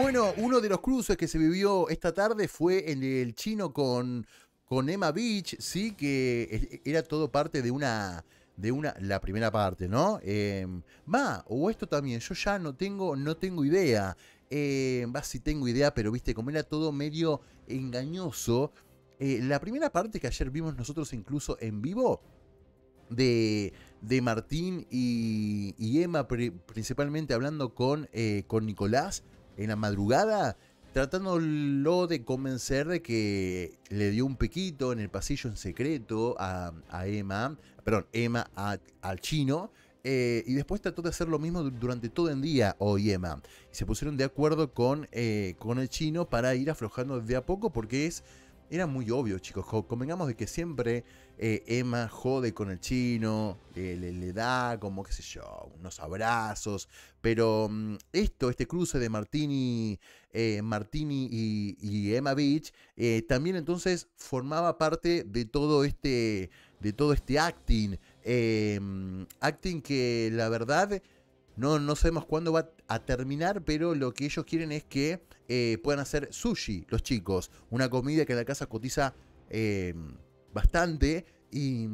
Bueno, uno de los cruces que se vivió esta tarde fue el chino con, con Emma Beach, sí, que era todo parte de una de una la primera parte, ¿no? Em, va, o esto también, yo ya no tengo, no tengo idea. Em, va, si sí tengo idea, pero viste, como era todo medio engañoso. Eh, la primera parte que ayer vimos nosotros incluso en vivo. De, Martín y, Emma, principalmente hablando con, eh, con Nicolás, en la madrugada, tratándolo de convencer de que le dio un piquito en el pasillo en secreto a, Emma, perdón, Emma al chino. Eh, y después trató de hacer lo mismo durante todo el día hoy Emma. Y se pusieron de acuerdo con, eh, con el chino para ir aflojando desde a poco porque es era muy obvio, chicos. Convengamos de que siempre eh, Emma jode con el chino, eh, le, da como, qué sé yo, unos abrazos. Pero mm, esto, este cruce de Martini, eh, Martini y, y, Emma Beach, también entonces formaba parte de todo este, de todo este acting. Mm, acting que la verdad no, sabemos cuándo va a terminar, pero lo que ellos quieren es que eh, puedan hacer sushi, los chicos. Una comida que en la casa cotiza eh, bastante y,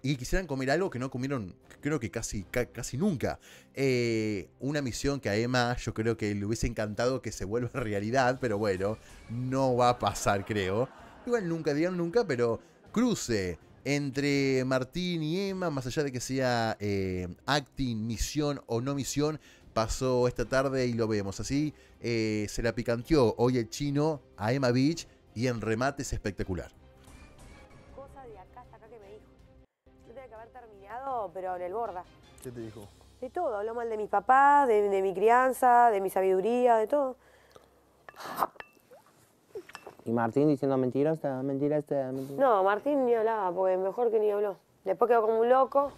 quisieran comer algo que no comieron, creo que casi, casi nunca. Eh, una misión que a Emma yo creo que le hubiese encantado que se vuelva realidad, pero bueno, no va a pasar, creo. Igual nunca digan nunca, pero cruce entre Martín y Emma, más allá de que sea eh, acting, misión o no misión, pasó esta tarde y lo vemos. Así eh, se la picanteó hoy el chino a Emma Beach y en remate es espectacular. Cosa de acá hasta acá que me dijo. Yo tenía que haber terminado, pero en el borda. ¿Qué te dijo? De todo, habló mal de mi papá, de, de mi crianza, de mi sabiduría, de todo. Y Martín diciendo mentiras, mentiras, este, mentiras. No, Martín ni hablaba, porque mejor que ni habló. Después quedó como un loco.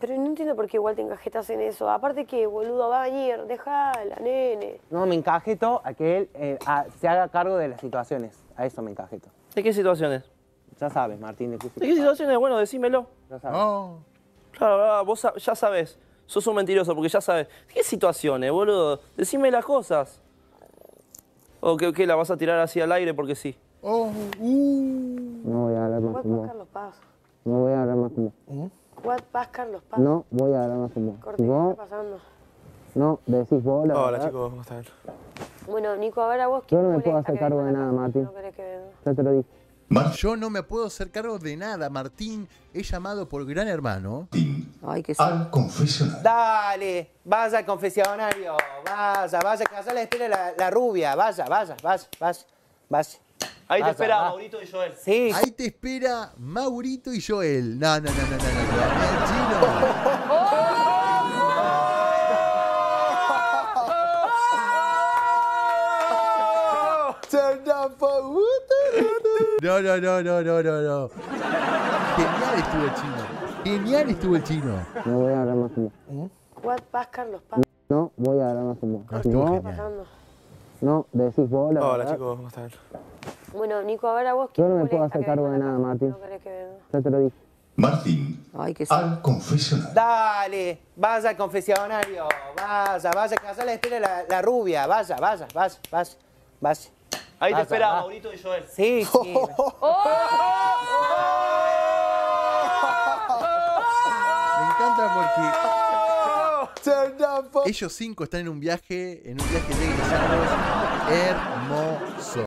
Pero no entiendo por qué igual te encajetas en eso. Aparte que, boludo, va a venir, la nene. No, me encajeto a que él eh, se haga cargo de las situaciones. A eso me encajeto. ¿De qué situaciones? Ya sabes, Martín, de qué situaciones. qué situaciones? Bueno, decímelo. Ya sabes. No. Claro, ah, vos ya sabes sos un mentiroso porque ya sabes. ¿Qué situaciones, boludo? Decime las cosas. ¿O que, la vas a tirar así al aire porque sí? Oh, uh. No voy a hablar más con vos. ¿Eh? Los No voy a hablar más con vos. What Carlos Paz. No voy a hablar más con vos. Corte, ¿qué está pasando? No, decís vos la Hola, chicos, chicos, ¿cómo están? Bueno, Nico, ahora ver a vos... Yo no me puedo hacer cargo de nada, Mati. Ya te lo dije. Yo no me puedo hacer cargo de nada. Martín es llamado por gran hermano Ay, que al confesionario. Dale, vaya al confesionario. Vaya, vaya, que allá la espera la, rubia. Vaya, vaya, vaya, vaya. vaya. Ahí te espera Maurito y Joel. Sí. Ahí te espera Maurito y Joel. No, no, no, no, no, no. no. Chino. Turn down no, no, no, no, no, no, no. Genial estuvo el chino. Genial estuvo el chino. ¿Eh? No voy a agarrar más ¿Eh? ¿Qué pasa, Carlos, No voy a agarrar más ¿Qué No, pasando? no, decís vos Hola, chicos, ¿cómo están? Bueno, Nico, ahora vos... Yo no me puedo hacer cargo de nada, Martín. No querés que Ya te lo dije. Martín, Ay, que al confesionario. Dale, vaya al confesionario, vaya, vaya, que allá la espera la, rubia, vaya, vaya, vaya, vaya, vaya. Ahí te ah, esperaba, Maurito y Joel. Sí, ¡Oh! ¡Oh! ¡Oh! Me encanta porque... Ellos cinco están en un viaje, en un viaje de hermoso.